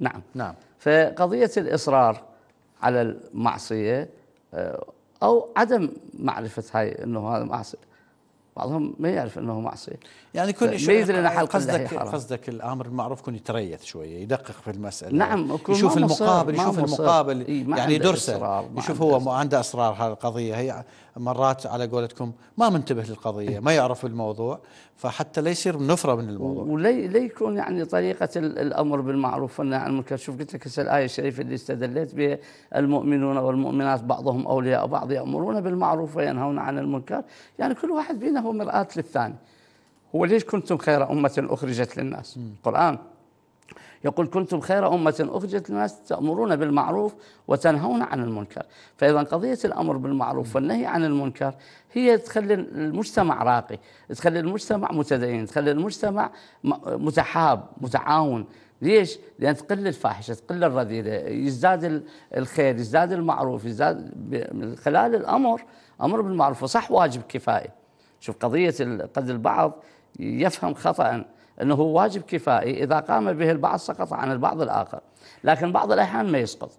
نعم نعم فقضيه الاصرار على المعصيه آه، او عدم معرفه هاي انه هذا معصيه بعضهم ما يعرف انه معصيه يعني كل شيء يعني قصدك قصدك الامر المعروف يكون يتريث شويه يدقق في المساله نعم يشوف المقابل يشوف المقابل يعني درسه يشوف هو عنده اسرار هذه القضيه هي مرات على قولتكم ما منتبه للقضيه ما يعرف الموضوع فحتى لا يصير نفره من الموضوع ولي يكون يعني طريقه الامر بالمعروف والنهي عن المنكر شوف قلت لك الايه الشريفه اللي استدلت بها المؤمنون والمؤمنات بعضهم اولياء بعض يامرون بالمعروف وينهون عن المنكر يعني كل واحد بينه مراه للثاني هو ليش كنتم خير امه اخرجت للناس القران يقول كنتم خير أمة أخرجت للناس تأمرون بالمعروف وتنهون عن المنكر فإذا قضية الأمر بالمعروف والنهي عن المنكر هي تخلي المجتمع راقي تخلي المجتمع متدين تخلي المجتمع متحاب متعاون ليش؟ لأن تقل الفاحشة تقل الرذيلة يزداد الخير يزداد المعروف يزداد من خلال الأمر أمر بالمعروف وصح واجب كفائي شوف قضية قد البعض يفهم خطأ أنه واجب كفائي إذا قام به البعض سقط عن البعض الآخر لكن بعض الأحيان ما يسقط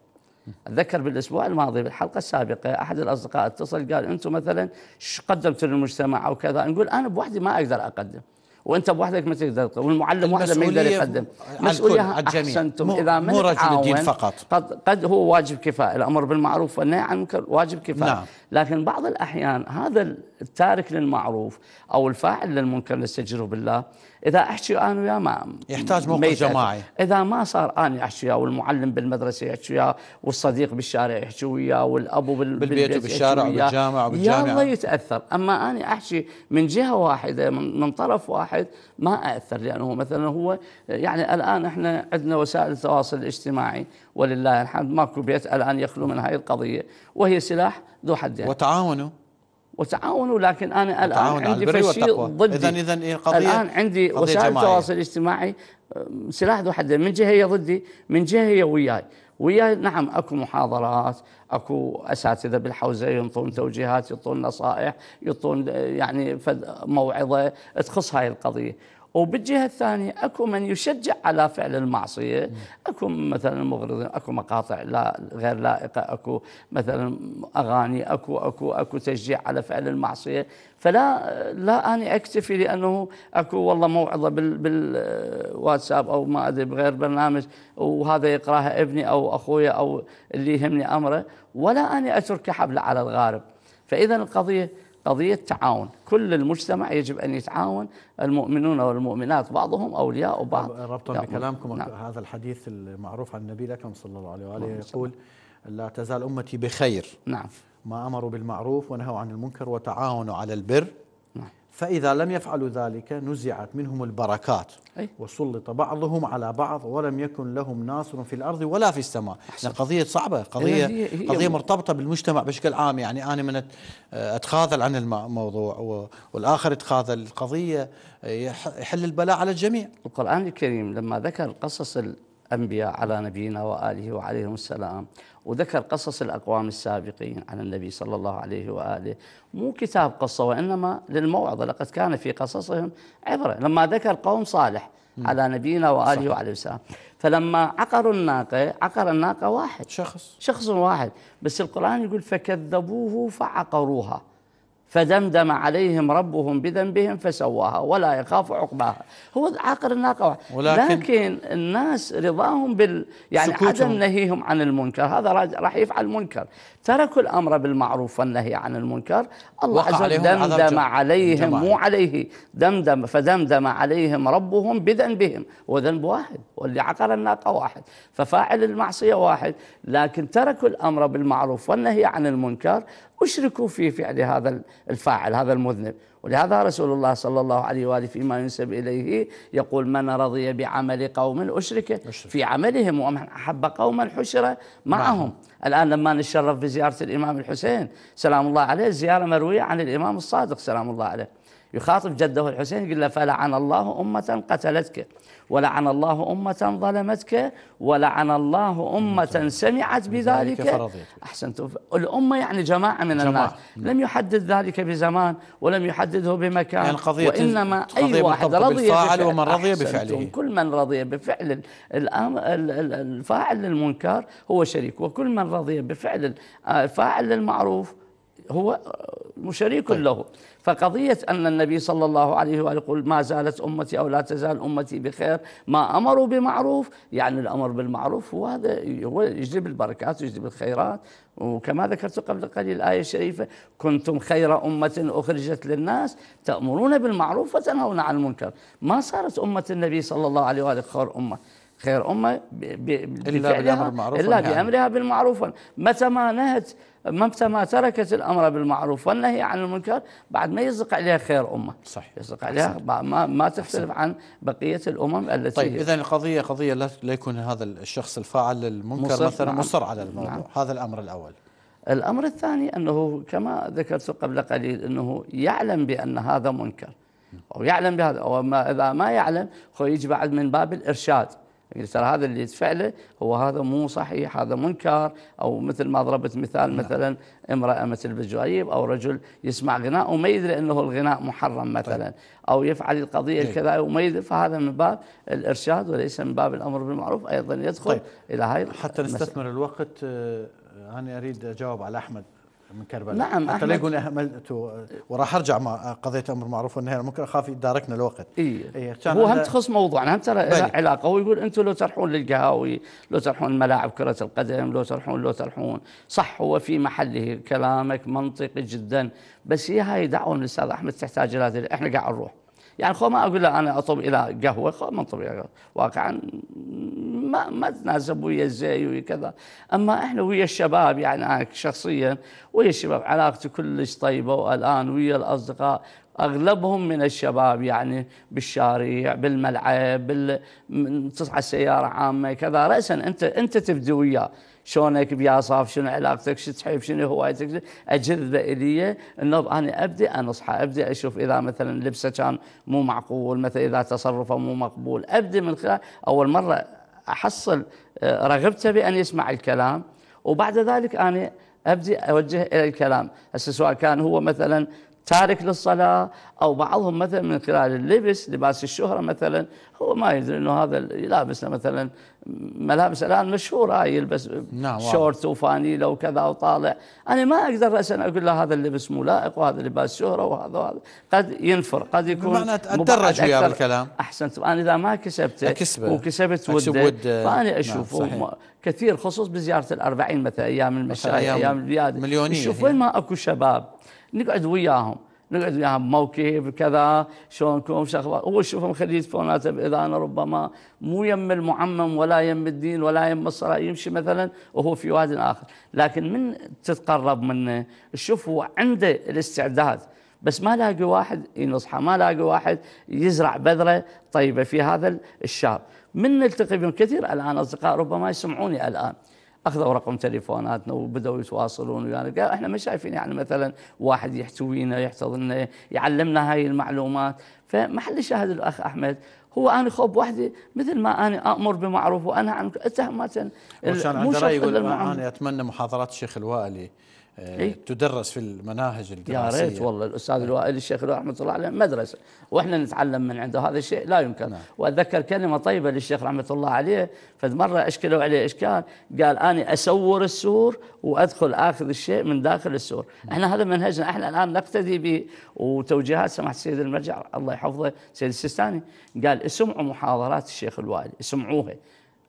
أتذكر بالأسبوع الماضي بالحلقة السابقة أحد الأصدقاء اتصل قال أنتم مثلا ايش قدمتوا للمجتمع أو كذا نقول أنا بوحدي ما أقدر أقدم وانت بوحدك ما تقدر والمعلم وحده ما يقدر يقدم مسؤوليه احسنتم مو اذا من مو رجل الدين فقط قد, قد هو واجب كفاءه الامر بالمعروف والنهي عن المنكر واجب كفاءه نعم. لكن بعض الأحيان هذا التارك للمعروف أو الفاعل للمنكر اللي بالله إذا أحكي أنا وياه ما يحتاج موقف جماعي إذا ما صار أنا أحكي وياه والمعلم بالمدرسة يحكي وياه والصديق بالشارع يحكي وياه والأب بال... بالبيت وبالشارع وبالجامع وبالجامعة يا الله يتأثر أما أنا أحكي من جهة واحدة من طرف واحد ما أأثر لأنه مثلا هو يعني الآن إحنا عندنا وسائل التواصل الاجتماعي ولله الحمد ماكو بيسأل أن يخلو من هذه القضية وهي سلاح ذو حدين يعني. وتعاونوا وتعاونوا لكن انا الان عندي شيء ضدي اذا اذا إيه قضيه الان عندي وسائل التواصل الاجتماعي سلاح ذو حدين من جهه هي ضدي من جهه هي وياي وياي نعم اكو محاضرات اكو اساتذه بالحوزه ينطون توجيهات يعطون نصائح يعطون يعني موعظه تخص هاي القضيه وبالجهه الثانيه اكو من يشجع على فعل المعصيه اكو مثلا مغرضين اكو مقاطع لا غير لائقه اكو مثلا اغاني اكو اكو اكو تشجيع على فعل المعصيه فلا لا اني اكتفي لانه اكو والله موعظه بالواتساب او ما ادري بغير برنامج وهذا يقراها ابني او اخويا او اللي يهمني امره ولا اني اترك حبل على الغارب فاذا القضيه قضية تعاون كل المجتمع يجب أن يتعاون المؤمنون والمؤمنات بعضهم أولياء وبعض ربطا بكلامكم نعم. هذا الحديث المعروف عن النبي لكم صلى الله عليه وآله يقول لا تزال أمتي بخير نعم ما أمروا بالمعروف ونهوا عن المنكر وتعاونوا على البر فإذا لم يفعلوا ذلك نزعت منهم البركات أي. وسلط بعضهم على بعض ولم يكن لهم ناصر في الأرض ولا في السماء يعني قضية صعبة قضية, هي هي قضية هي مرتبطة بالمجتمع بشكل عام يعني أنا من أتخاذل عن الموضوع والآخر يتخاذل القضية يحل البلاء على الجميع القرآن الكريم لما ذكر قصص الأنبياء على نبينا وآله وعليهم السلام وذكر قصص الأقوام السابقين على النبي صلى الله عليه وآله مو كتاب قصة وإنما للموعظة لقد كان في قصصهم عبرة لما ذكر قوم صالح على نبينا وآله صح. وعليه السلام فلما عقروا الناقة عقر الناقة واحد شخص شخص واحد بس القرآن يقول فكذبوه فعقروها فدمدم عليهم ربهم بذنبهم فسواها ولا يخاف عقباها هو عاقر الناقة ولكن لكن الناس رضاهم بال يعني عدم نهيهم عن المنكر هذا راح يفعل منكر تركوا الأمر بالمعروف والنهي عن المنكر الله عز وجل دمدم عليهم مو عليه دمدم فدمدم عليهم ربهم بذنبهم وذنب واحد واللي عقر الناقة واحد ففاعل المعصية واحد لكن تركوا الأمر بالمعروف والنهي عن المنكر أشركوا في فعل يعني هذا الفاعل هذا المذنب ولهذا رسول الله صلى الله عليه وآله فيما ينسب إليه يقول من رضي بعمل قوم أشرك في عملهم ومن أحب قوما حشر معهم الآن لما نتشرف بزيارة الإمام الحسين سلام الله عليه زيارة مروية عن الإمام الصادق سلام الله عليه يخاطب جده الحسين يقول له فلعن الله أمة قتلتك ولعن الله أمة ظلمتك ولعن الله أمة سمعت بذلك أحسنت الأمة يعني جماعة من جماعة. الناس لم يحدد ذلك بزمان ولم يحدده بمكان يعني قضية وإنما أي واحد رضي بفعل ومن رضي بفعله كل من رضي بفعل الفاعل للمنكر هو شريك وكل من رضي بفعل آه، الفاعل للمعروف هو مشريك طيب. له فقضية أن النبي صلى الله عليه وآله يقول ما زالت أمتي أو لا تزال أمتي بخير ما أمروا بمعروف يعني الأمر بالمعروف هو هذا هو يجلب البركات ويجلب الخيرات وكما ذكرت قبل قليل الآية الشريفة كنتم خير أمة أخرجت للناس تأمرون بالمعروف وتنهون عن المنكر ما صارت أمة النبي صلى الله عليه وآله خير أمة خير أمة إلا بأمر المعروف إلا بأمرها بالمعروف متى ما نهت متى ما تركت الامر بالمعروف والنهي عن المنكر بعد ما يزق عليها خير امه صح يزق عليها ما, ما تختلف عن بقيه الامم التي طيب اذا القضيه قضيه لا يكون هذا الشخص الفاعل للمنكر مصر مثلا نعم مصر على الموضوع نعم هذا الامر الاول الامر الثاني انه كما ذكرت قبل قليل انه يعلم بان هذا منكر او يعلم بهذا او ما اذا ما يعلم هو يجي بعد من باب الارشاد ترى هذا اللي تفعله هو هذا مو صحيح هذا منكر او مثل ما ضربت مثال نعم. مثلا امراه مثل بالجريب او رجل يسمع غناء وما يدري انه الغناء محرم طيب. مثلا او يفعل القضيه طيب. كذا وما يدري فهذا من باب الارشاد وليس من باب الامر بالمعروف ايضا يدخل طيب. الى هاي حتى نستثمر الوقت آه، انا اريد اجاوب على احمد من كربلاء نعم حتى لا يقول اهملت وراح ارجع مع قضيه امر معروف والنهي عن المنكر اخاف يداركنا الوقت اي إيه هو هم تخص موضوعنا هم ترى علاقه هو يقول انتم لو ترحون للقهاوي لو ترحون ملاعب كره القدم لو ترحون لو ترحون صح هو في محله كلامك منطقي جدا بس هي هاي دعوه من الاستاذ احمد تحتاج الى احنا قاعد نروح يعني خو ما اقول له انا اطلب الى قهوه خو ما نطلب الى قهوه واقعا ما ما تناسب ويا الزي ويا كذا اما احنا ويا الشباب يعني انا شخصيا ويا الشباب علاقتي كلش طيبه والان ويا الاصدقاء اغلبهم من الشباب يعني بالشارع بالملعب بال... تصحى السياره عامه كذا راسا انت انت تبدي وياه شلونك بيا صاف شنو علاقتك شو تحب شنو هوايتك اجذبه الي النظ انا ابدي انصحه ابدي اشوف اذا مثلا لبسه كان مو معقول مثلا اذا تصرفه مو مقبول ابدي من خلال اول مره احصل اه، رغبته بان يسمع الكلام وبعد ذلك انا ابدي اوجه الى الكلام هسه سواء كان هو مثلا تارك للصلاة أو بعضهم مثلا من خلال اللبس لباس الشهرة مثلا هو ما يدري أنه هذا يلابس مثلا ملابس الآن مشهورة يلبس نعم شورت وفانيلة وكذا وطالع أنا ما أقدر رأسا أقول له هذا اللبس ملائق وهذا لباس شهرة وهذا وهذا قد ينفر قد يكون بمعنى أتدرج وياه بالكلام أحسنت أنا إذا ما كسبته وكسبت وده ود فأنا نعم، أشوفه نعم كثير خصوص بزيارة الأربعين مثلا أيام المشايخ أيام البيادة مليونية شوف وين ما أكو شباب نقعد وياهم نقعد وياهم موكب كذا شلونكم شو اخبار هو يشوفهم خليج فوناته باذانه ربما مو يم المعمم ولا يم الدين ولا يم الصلاه يمشي مثلا وهو في واد اخر لكن من تتقرب منه تشوف هو عنده الاستعداد بس ما لاقي واحد ينصحه ما لاقي واحد يزرع بذره طيبه في هذا الشاب من نلتقي بهم كثير الان اصدقاء ربما يسمعوني الان اخذوا رقم تليفوناتنا وبداوا يتواصلون ويانا يعني احنا ما شايفين يعني مثلا واحد يحتوينا يحتضننا يعلمنا هاي المعلومات فمحل الشاهد الاخ احمد هو انا خوب وحدي مثل ما انا امر بمعروف وانا عن اتهمات مو يقول انا اتمنى محاضرات الشيخ الوائلي إيه؟ آه، تدرس في المناهج الدراسيه يا ريت والله الاستاذ آه. الوائل الشيخ الوائل رحمه الله عليه مدرسه واحنا نتعلم من عنده هذا الشيء لا يمكن نعم. واتذكر كلمه طيبه للشيخ رحمه الله عليه فمره اشكلوا عليه اشكال قال انا اسور السور وادخل اخذ الشيء من داخل السور نعم. احنا هذا منهجنا احنا الان نقتدي به وتوجيهات سماحه السيد المرجع الله يحفظه السيد السيستاني قال اسمعوا محاضرات الشيخ الوائل اسمعوها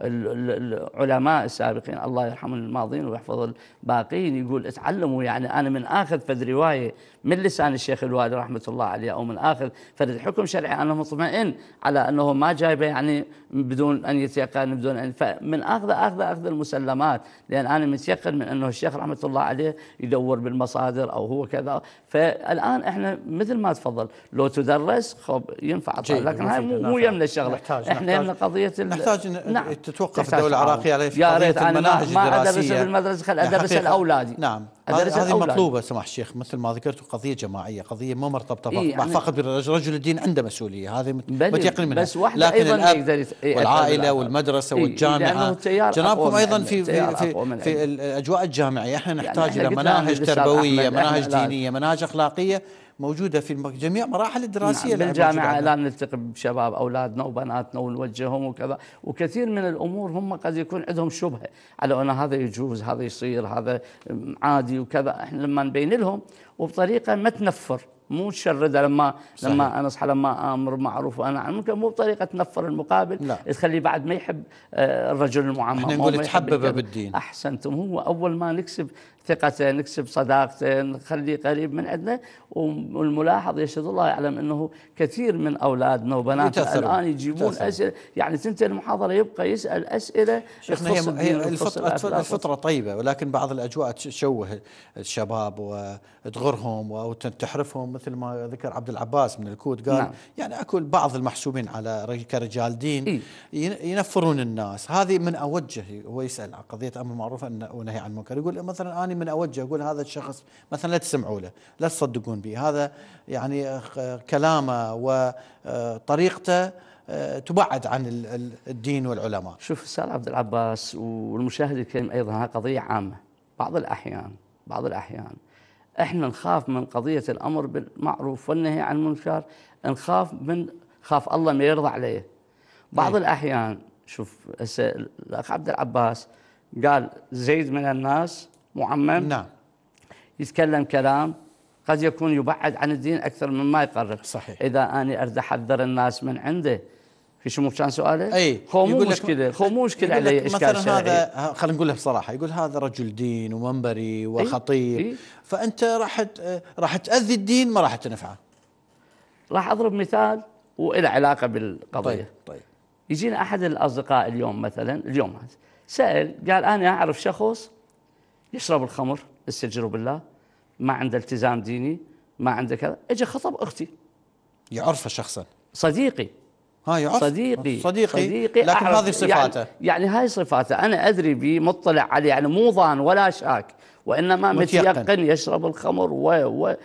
العلماء السابقين الله يرحم الماضين ويحفظ الباقين يقول اتعلموا يعني انا من اخذ فد روايه من لسان الشيخ الوالد رحمه الله عليه او من اخر فالحكم شرعي أنا مطمئن على انه ما جايبه يعني بدون ان يتيقن بدون ان فمن اخذ اخذ اخذ المسلمات لان انا متيقن من انه الشيخ رحمه الله عليه يدور بالمصادر او هو كذا فالان احنا مثل ما تفضل لو تدرس خب ينفع لكن هاي مو نعم، مو نعم. يمنا الشغله احنا يمنا قضيه نحتاج نعم تتوقف الدوله العراقيه على قضيه المناهج الدراسيه يا ريت انا ما ادرس بالمدرسه خل (laughs) ادرس نعم. الأولادي نعم الدرجه هذه مطلوبه سماح الشيخ مثل ما ذكرت قضيه جماعيه قضيه مو مرتبطه إيه يعني فقط رجل الدين عنده مسؤوليه هذه متيقن منها بس واحده لكن ايضا الاب إيه والعائله والمدرسه إيه, إيه، والجامعه جنابكم ايضا في في في, في الاجواء الجامعيه احنا يعني نحتاج يعني الى مناهج تربويه مناهج دينيه مناهج اخلاقيه موجوده في جميع مراحل الدراسيه نعم بالجامعه الان نلتقي بشباب اولادنا وبناتنا ونوجههم وكذا وكثير من الامور هم قد يكون عندهم شبهه على ان هذا يجوز هذا يصير هذا عادي وكذا احنا لما نبين لهم وبطريقه ما تنفر مو تشرد لما صحيح. لما انا اصحى لما امر معروف وانا عن مو بطريقه تنفر المقابل لا. تخلي بعد ما يحب آه، الرجل المعمم احنا نقول تحببه بالدين احسنتم هو اول ما نكسب ثقته نكسب صداقته نخليه قريب من عندنا والملاحظ يشهد الله يعلم انه كثير من اولادنا وبناتنا الان يجيبون يتأثر. اسئله يعني تنتهي المحاضره يبقى يسال اسئله هي, هي الفطره, الفطرة طيبه ولكن بعض الاجواء تشوه الشباب وتغرهم او تحرفهم مثل ما ذكر عبد العباس من الكوت قال نعم. يعني اكو بعض المحسوبين على كرجال دين إيه؟ ينفرون الناس هذه من اوجه هو يسال عن قضيه امر معروف ونهي عن المنكر يقول إيه، مثلا انا من اوجه اقول هذا الشخص مثلا لا تسمعوا له لا تصدقون به هذا يعني كلامه وطريقته آه، تبعد عن الدين والعلماء شوف استاذ عبد العباس والمشاهد الكريم ايضا هذه قضيه عامه بعض الاحيان بعض الاحيان احنا نخاف من قضيه الامر بالمعروف والنهي عن المنكر نخاف من خاف الله ما يرضى عليه بعض أي. الاحيان شوف هسه الاخ عبد العباس قال زيد من الناس معمم نعم يتكلم كلام قد يكون يبعد عن الدين اكثر مما يقرب صحيح اذا انا اريد احذر الناس من عنده في شموم كان سؤاله؟ اي هو مو مشكله هو مو مشكله علي اشكال مثلا هذا خلينا نقولها بصراحه يقول هذا رجل دين ومنبري وخطيب أي؟ أي؟ فانت راح راح تاذي الدين ما راح تنفعه راح اضرب مثال وله علاقه بالقضيه طيب طيب يجينا احد الاصدقاء اليوم مثلا اليوم هذا سال قال انا اعرف شخص يشرب الخمر استجروا بالله ما عنده التزام ديني ما عنده كذا اجى خطب اختي يعرفه شخصا صديقي هاي صديقي صديقي, صديقي لكن هذه صفاته يعني, يعني هاي صفاته أنا أدري به مطلع عليه يعني مو ظان ولا شاك وإنما متيقن, متيقن يشرب الخمر و, و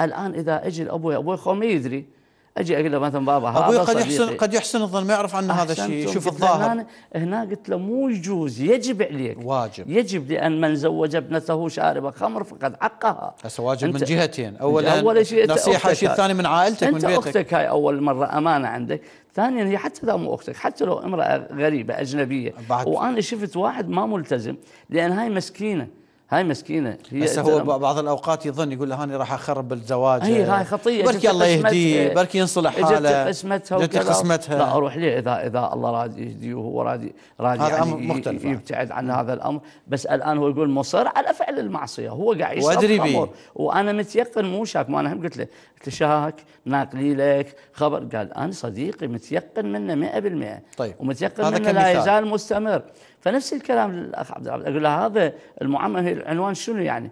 الآن إذا أجي لأبوي أبوي خو ما يدري اجي اقول له مثلا بابا هذا ابوي قد يحسن قد يحسن الظن ما يعرف عن هذا الشيء يشوف الظاهر هنا قلت له مو يجوز يجب عليك واجب يجب لان من زوج ابنته شاربه خمر فقد حقها هسه واجب من جهتين اولا أول شيء نصيحه شيء ثاني من عائلتك من بيتك انت اختك هاي اول مره امانه عندك ثانيا هي حتى لو مو اختك حتى لو امراه غريبه اجنبيه وانا شفت واحد ما ملتزم لان هاي مسكينه هاي مسكينه هي هسه هو بعض الاوقات يظن يقول له هاني راح اخرب الزواج هي هاي خطيه بركي الله يهديه بركي ينصلح حاله قسمتها جت قسمتها لا اروح ليه اذا اذا الله راضي يهديه وهو راضي راضي هذا يعني امر مختلف يبتعد عن هذا الامر بس الان هو يقول مصر على فعل المعصيه هو قاعد وادري بي وانا متيقن مو شاك ما انا هم قلت له قلت له شاك ناقلي لك خبر قال انا صديقي متيقن منه 100% طيب ومتيقن منه لا يزال مستمر فنفس الكلام للاخ عبد العزيز اقول له هذا المعمم هي العنوان شنو يعني؟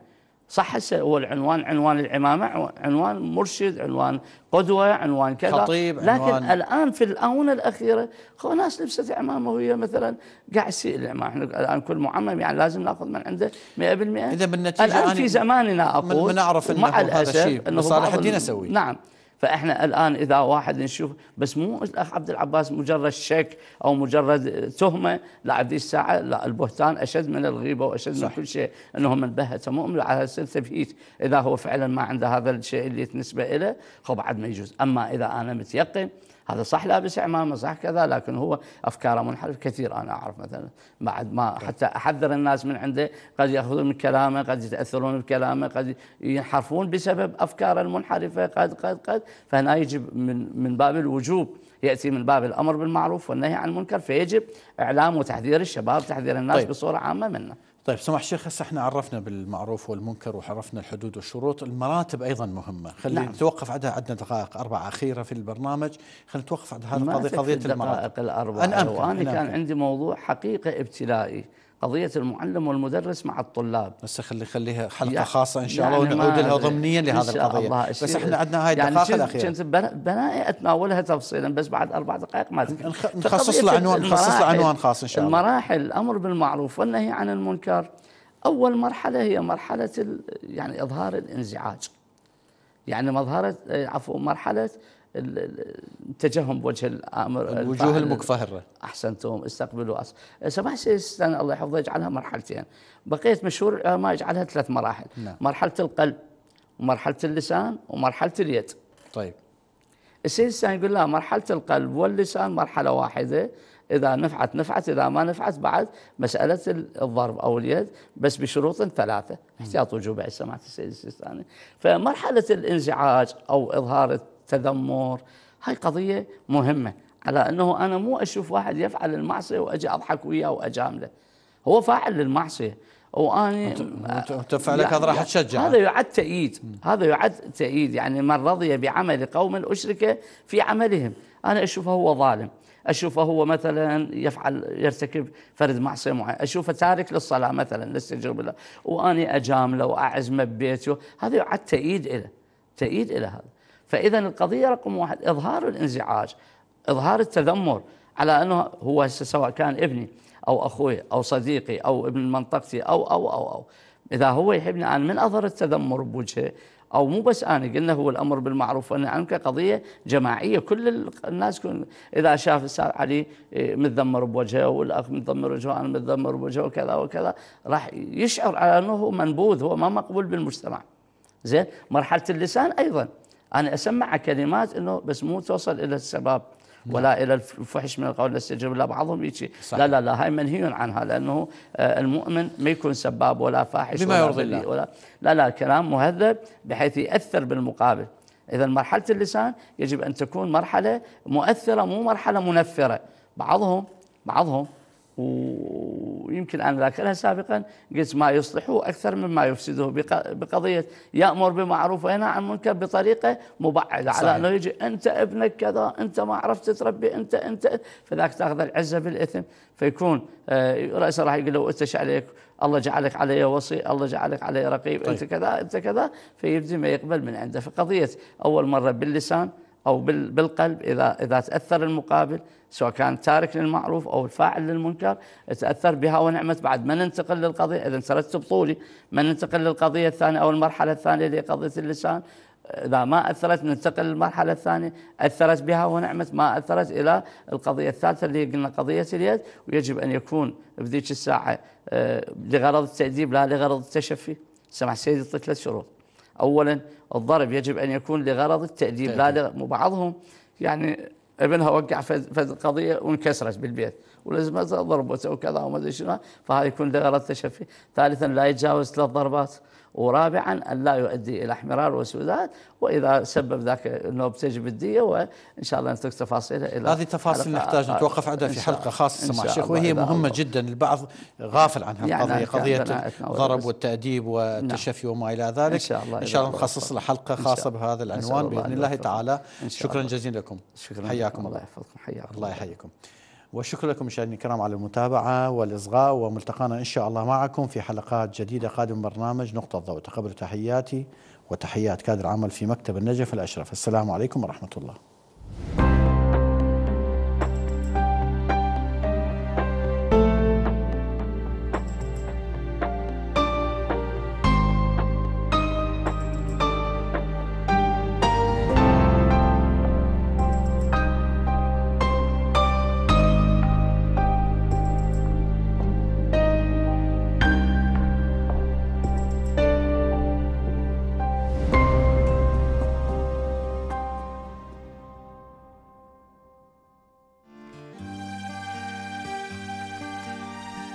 صح هسه هو العنوان عنوان العمامه عنوان مرشد عنوان قدوه عنوان كذا خطيب لكن عنوان الان في الاونه الاخيره خو ناس لبست عمامه وهي مثلا قاعد يصير العمامه احنا الان كل معمم يعني لازم ناخذ من عنده 100% اذا بالنتيجه الان في يعني زماننا اقول من نعرف انه هذا الشيء مصالح صالح الدين اسوي نعم فاحنا الان اذا واحد نشوف بس مو الاخ عبد العباس مجرد شك او مجرد تهمه لا هذه الساعه لا البهتان اشد من الغيبه واشد صح. من كل شيء انه من بهت مؤمن على سبيل اذا هو فعلا ما عنده هذا الشيء اللي تنسبه اله خب بعد ما يجوز اما اذا انا متيقن هذا صح لابس عمامه صح كذا لكن هو افكاره منحرف كثير انا اعرف مثلا بعد ما طيب. حتى احذر الناس من عنده قد ياخذون من كلامه قد يتاثرون بكلامه قد ينحرفون بسبب افكاره المنحرفه قد قد قد فهنا يجب من من باب الوجوب ياتي من باب الامر بالمعروف والنهي عن المنكر فيجب اعلام وتحذير الشباب تحذير الناس طيب. بصوره عامه منه طيب سمح الشيخ هسه احنا عرفنا بالمعروف والمنكر وعرفنا الحدود والشروط، المراتب ايضا مهمه، خلينا نعم. نتوقف عندها عندنا دقائق اربع اخيره في البرنامج، خلينا نتوقف عند هذه القضيه قضيه المراتب الدقائق الاربع أنا كان عندي موضوع حقيقه ابتلائي قضية المعلم والمدرس مع الطلاب بس خلي خليها حلقة يعني خاصة إن شاء الله يعني ونعود لها ضمنيا لهذا القضية الله بس إحنا عندنا هاي يعني الدقائق يعني الأخيرة كنت بنائي أتناولها تفصيلا بس بعد أربع دقائق ما تكلم نخصص له عنوان نخصص له عنوان خاص إن شاء الله المراحل الأمر بالمعروف والنهي عن المنكر أول مرحلة هي مرحلة يعني إظهار الانزعاج يعني مظهرة عفوا مرحلة اتجههم بوجه الامر الوجوه المكفهره احسنتم استقبلوا أص... السيد أه، السيستاني الله يحفظه يجعلها مرحلتين بقيت مشهور أه، ما يجعلها ثلاث مراحل نعم. مرحله القلب ومرحله اللسان ومرحله اليد طيب السيستاني يقول لا مرحله القلب واللسان مرحله واحده اذا نفعت نفعت اذا ما نفعت بعد مساله الضرب او اليد بس بشروط ثلاثه احتياط وجوبي سماحه السيد السيستاني فمرحله الانزعاج او اظهار تذمر هاي قضية مهمة على أنه أنا مو أشوف واحد يفعل المعصية وأجي أضحك وياه وأجامله هو فاعل للمعصية واني تفعلك يعني هذا راح تشجع هذا يعد تأييد هذا يعد تأييد يعني من رضي بعمل قوم أشرك في عملهم أنا أشوفه هو ظالم أشوفه هو مثلا يفعل يرتكب فرد معصية معينة أشوفه تارك للصلاة مثلا للسجر الله وأني أجامله وأعزمه ببيته هذا يعد تأييد له تأييد له هذا فاذا القضيه رقم واحد اظهار الانزعاج اظهار التذمر على انه هو سواء كان ابني او اخوي او صديقي او ابن منطقتي او او او او اذا هو يحبني انا من اظهر التذمر بوجهه او مو بس انا قلنا هو الامر بالمعروف والنهي عنك قضيه جماعيه كل الناس كن اذا شاف الاستاذ علي إيه، متذمر بوجهه والاخ متذمر بوجهه انا متذمر بوجهه وكذا وكذا راح يشعر على انه منبوذ هو ما مقبول بالمجتمع زين مرحله اللسان ايضا انا اسمع كلمات انه بس مو توصل الى السباب نعم. ولا الى الفحش من القول الاستجابه لا بعضهم يجي لا لا لا هاي منهي عنها لانه آه، المؤمن ما يكون سباب ولا فاحش بما يرضي الله ولا لا لا كلام مهذب بحيث ياثر بالمقابل اذا مرحله اللسان يجب ان تكون مرحله مؤثره مو مرحله منفره بعضهم بعضهم ويمكن أنا ذاكرها سابقا قلت ما يصلحه أكثر مما يفسده بقضية يأمر بمعروف وينهى عن المنكر بطريقة مبعدة على أنه يجي أنت ابنك كذا أنت ما عرفت تربي أنت أنت فذاك تأخذ العزة بالإثم فيكون آه، رئيسه راح يقول له أنت عليك الله جعلك علي وصي الله جعلك علي رقيب طيب. أنت كذا أنت كذا فيبدي ما يقبل من عنده فقضية أول مرة باللسان او بالقلب اذا اذا تاثر المقابل سواء كان تارك للمعروف او الفاعل للمنكر تاثر بها ونعمت بعد ما ننتقل للقضيه اذا سردت بطولي ما ننتقل للقضيه الثانيه او المرحله الثانيه اللي هي قضيه اللسان اذا ما اثرت ننتقل للمرحله الثانيه اثرت بها ونعمت ما اثرت الى القضيه الثالثه اللي قلنا قضيه اليد ويجب ان يكون بذيك الساعه آه، لغرض التاديب لا لغرض التشفي سمح سيدي ثلاث شروط أولا الضرب يجب أن يكون لغرض التأديب لا بعضهم يعني ابنها وقع في قضية وانكسرت بالبيت ولازم ضربته وكذا وما ادري شنو فهذا يكون لغرض تشفي ثالثا لا يتجاوز ثلاث ضربات ورابعا أن لا يؤدي إلى احمرار وسوداد وإذا سبب ذاك النوب تجب الدية وإن شاء الله نترك تفاصيلها إلى هذه تفاصيل نحتاج نتوقف عندها في حلقة خاصة مع الشيخ وهي مهمة الله. جدا البعض غافل عن هالقضية يعني قضية الضرب والتأديب والتشفي نعم. وما إلى ذلك إن شاء الله, إن شاء الله نخصص له حلقة خاصة بهذا العنوان بإذن الله تعالى شكرا جزيلا لكم شكرا حياكم الله, الله يحفظكم حياكم الله يحييكم وشكرا لكم مشاهدينا الكرام على المتابعة والإصغاء وملتقانا إن شاء الله معكم في حلقات جديدة قادم برنامج نقطة ضوء تقبل تحياتي وتحيات كادر عمل في مكتب النجف الأشرف السلام عليكم ورحمة الله